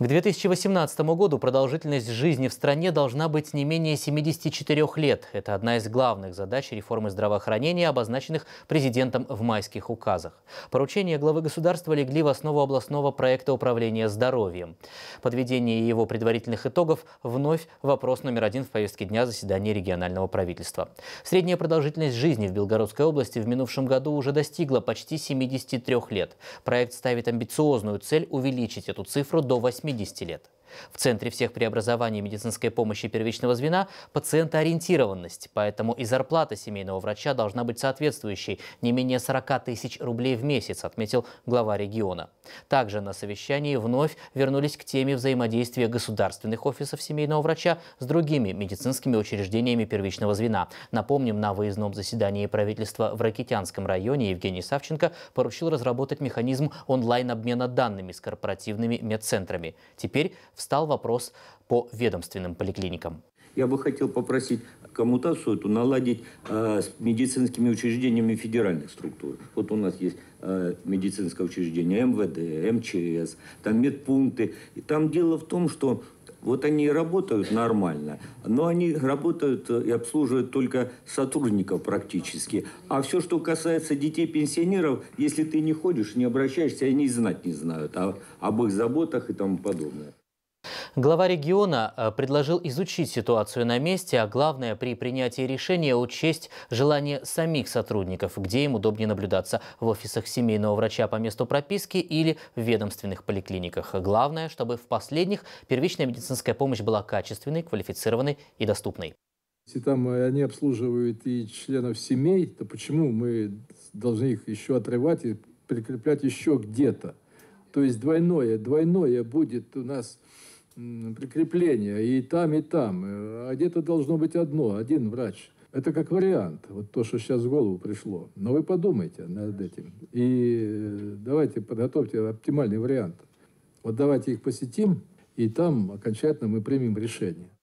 К 2018 году продолжительность жизни в стране должна быть не менее 74 лет. Это одна из главных задач реформы здравоохранения, обозначенных президентом в майских указах. Поручения главы государства легли в основу областного проекта управления здоровьем. Подведение его предварительных итогов вновь вопрос номер один в повестке дня заседания регионального правительства. Средняя продолжительность жизни в Белгородской области в минувшем году уже достигла почти 73 лет. Проект ставит амбициозную цель увеличить эту цифру до 80 80 лет. В центре всех преобразований медицинской помощи первичного звена – пациентоориентированность, поэтому и зарплата семейного врача должна быть соответствующей – не менее 40 тысяч рублей в месяц, отметил глава региона. Также на совещании вновь вернулись к теме взаимодействия государственных офисов семейного врача с другими медицинскими учреждениями первичного звена. Напомним, на выездном заседании правительства в Ракитянском районе Евгений Савченко поручил разработать механизм онлайн-обмена данными с корпоративными медцентрами. Теперь в встал вопрос по ведомственным поликлиникам. Я бы хотел попросить коммутацию эту наладить э, с медицинскими учреждениями федеральных структур. Вот у нас есть э, медицинское учреждение МВД, МЧС, там медпункты. И там дело в том, что вот они работают нормально, но они работают и обслуживают только сотрудников практически. А все, что касается детей-пенсионеров, если ты не ходишь, не обращаешься, они знать не знают о, об их заботах и тому подобное. Глава региона э, предложил изучить ситуацию на месте, а главное при принятии решения учесть желание самих сотрудников, где им удобнее наблюдаться – в офисах семейного врача по месту прописки или в ведомственных поликлиниках. Главное, чтобы в последних первичная медицинская помощь была качественной, квалифицированной и доступной. Если там э, они обслуживают и членов семей, то почему мы должны их еще отрывать и прикреплять еще где-то? То есть двойное, двойное будет у нас прикрепления и там, и там. Э, а где-то должно быть одно, один врач. Это как вариант, вот то, что сейчас в голову пришло. Но вы подумайте над этим. И э, давайте подготовьте оптимальный вариант. Вот давайте их посетим, и там окончательно мы примем решение.